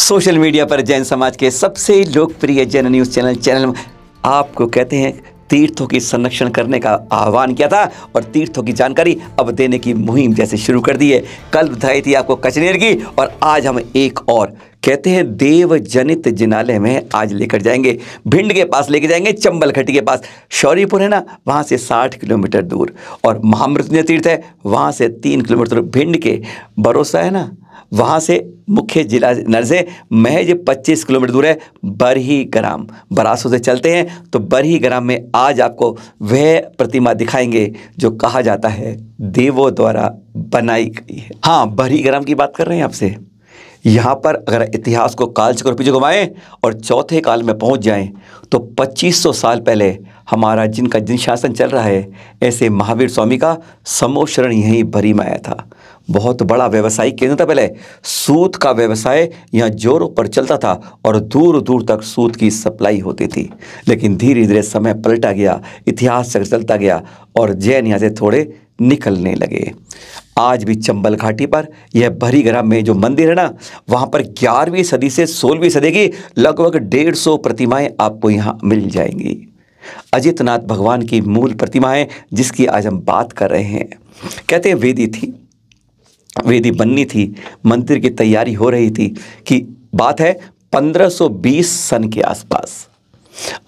social media पर जैन समाज के सबसे लोकप्रिय जैन न्यूज़ चैनल चैनल आपको कहते हैं तीर्थों की संरक्षण करने का आह्वान किया था और तीर्थों की जानकारी अब देने की मुहिम जैसे शुरू कर दी है कल बधाई थी आपको कचनेर की और आज हम एक और कहते हैं देव जनित जिनाले में आज लेकर जाएंगे भिंड के पास लेकर जाएंगे चंबल घटी के पास शौरीपुर है ना वहाँ से 60 किलोमीटर दूर और महामृत्युंजय तीर्थ है वहाँ से तीन किलोमीटर दूर भिंड के भरोसा है ना वहाँ से मुख्य जिला नर से महज 25 किलोमीटर दूर है बरही ग्राम बरासों से चलते हैं तो बरही ग्राम में आज आपको वह प्रतिमा दिखाएंगे जो कहा जाता है देवों द्वारा बनाई गई है हाँ बरही ग्राम की बात कर रहे हैं आपसे यहाँ पर अगर इतिहास को काल चक्र पीछे घुमाएं और चौथे काल में पहुँच जाएं तो 2500 साल पहले हमारा जिनका जिन शासन चल रहा है ऐसे महावीर स्वामी का समोशरण शरण यहीं भरी में आया था बहुत बड़ा व्यवसायिक केंद्र था पहले सूत का व्यवसाय यहाँ जोरों पर चलता था और दूर दूर तक सूत की सप्लाई होती थी लेकिन धीरे धीरे समय पलटा गया इतिहास चलता गया और जैन यहाँ से थोड़े निकलने लगे आज भी चंबल घाटी पर यह भरी ग्राम में जो मंदिर है ना वहाँ पर ग्यारहवीं सदी से सोलहवीं सदी की लगभग डेढ़ सौ प्रतिमाएं आपको यहाँ मिल जाएंगी अजितनाथ भगवान की मूल प्रतिमाएं जिसकी आज हम बात कर रहे हैं कहते हैं वेदी थी वेदी बननी थी मंदिर की तैयारी हो रही थी कि बात है 1520 सन के आसपास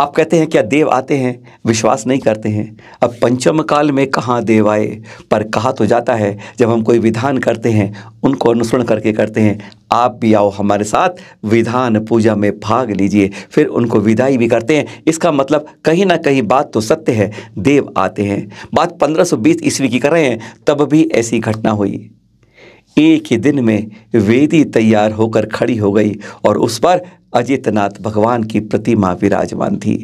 आप कहते हैं क्या देव आते हैं विश्वास नहीं करते हैं अब पंचम काल में कहाँ देव आए पर कहा तो जाता है जब हम कोई विधान करते हैं उनको अनुसरण करके करते हैं आप भी आओ हमारे साथ विधान पूजा में भाग लीजिए फिर उनको विदाई भी करते हैं इसका मतलब कहीं ना कहीं बात तो सत्य है देव आते हैं बात 1520 ईस्वी की कर रहे हैं तब भी ऐसी घटना हुई एक ही दिन में वेदी तैयार होकर खड़ी हो गई और उस पर अचेतनाथ भगवान की प्रतिमा विराजमान थी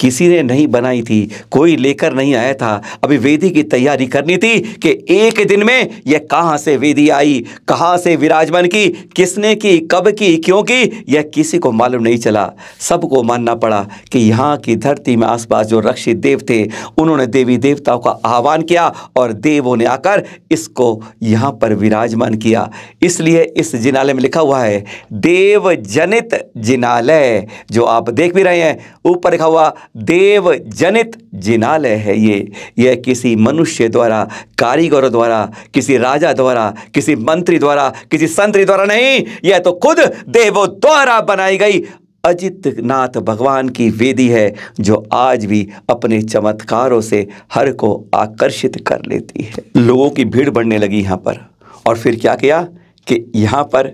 किसी ने नहीं बनाई थी कोई लेकर नहीं आया था अभी वेदी की तैयारी करनी थी कि एक दिन में यह कहाँ से वेदी आई कहाँ से विराजमान की किसने की कब की क्यों की यह किसी को मालूम नहीं चला सबको मानना पड़ा कि यहाँ की धरती में आसपास जो रक्षित देव थे उन्होंने देवी देवताओं का आह्वान किया और देवों ने आकर इसको यहाँ पर विराजमान किया इसलिए इस जिनालय में लिखा हुआ है देव जनित जिनालय जो आप देख भी रहे हैं ऊपर लिखा हुआ देव जनित जिनालय है ये यह किसी मनुष्य द्वारा कारीगरों द्वारा किसी राजा द्वारा किसी मंत्री द्वारा किसी संतरी द्वारा नहीं यह तो खुद देवों द्वारा बनाई गई अजित नाथ भगवान की वेदी है जो आज भी अपने चमत्कारों से हर को आकर्षित कर लेती है लोगों की भीड़ बढ़ने लगी यहाँ पर और फिर क्या किया कि यहाँ पर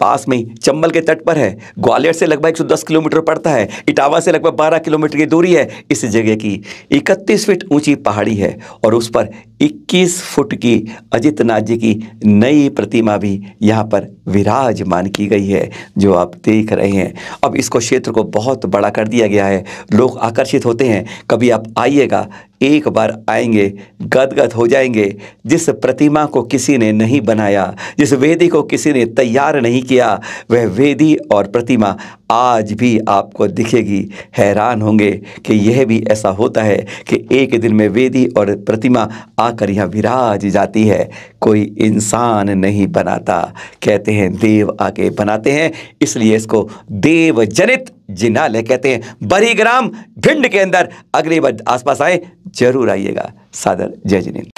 पास में चंबल के तट पर है ग्वालियर से लगभग 110 किलोमीटर पड़ता है इटावा से लगभग 12 किलोमीटर की दूरी है इस जगह की 31 फीट ऊंची पहाड़ी है और उस पर 21 फुट की अजित नाथ जी की नई प्रतिमा भी यहाँ पर विराजमान की गई है जो आप देख रहे हैं अब इसको क्षेत्र को बहुत बड़ा कर दिया गया है लोग आकर्षित होते हैं कभी आप आइएगा एक बार आएंगे गदगद हो जाएंगे जिस प्रतिमा को किसी ने नहीं बनाया जिस वेदी को किसी ने तैयार नहीं किया वह वेदी और प्रतिमा आज भी आपको दिखेगी हैरान होंगे कि यह भी ऐसा होता है कि एक दिन में वेदी और प्रतिमा आकर यहाँ विराज जाती है कोई इंसान नहीं बनाता कहते हैं देव आके बनाते हैं इसलिए इसको देव जनित ले कहते हैं बरीग्राम भिंड के अंदर अगली बार आसपास आए जरूर आइएगा सादर जय जिनिंद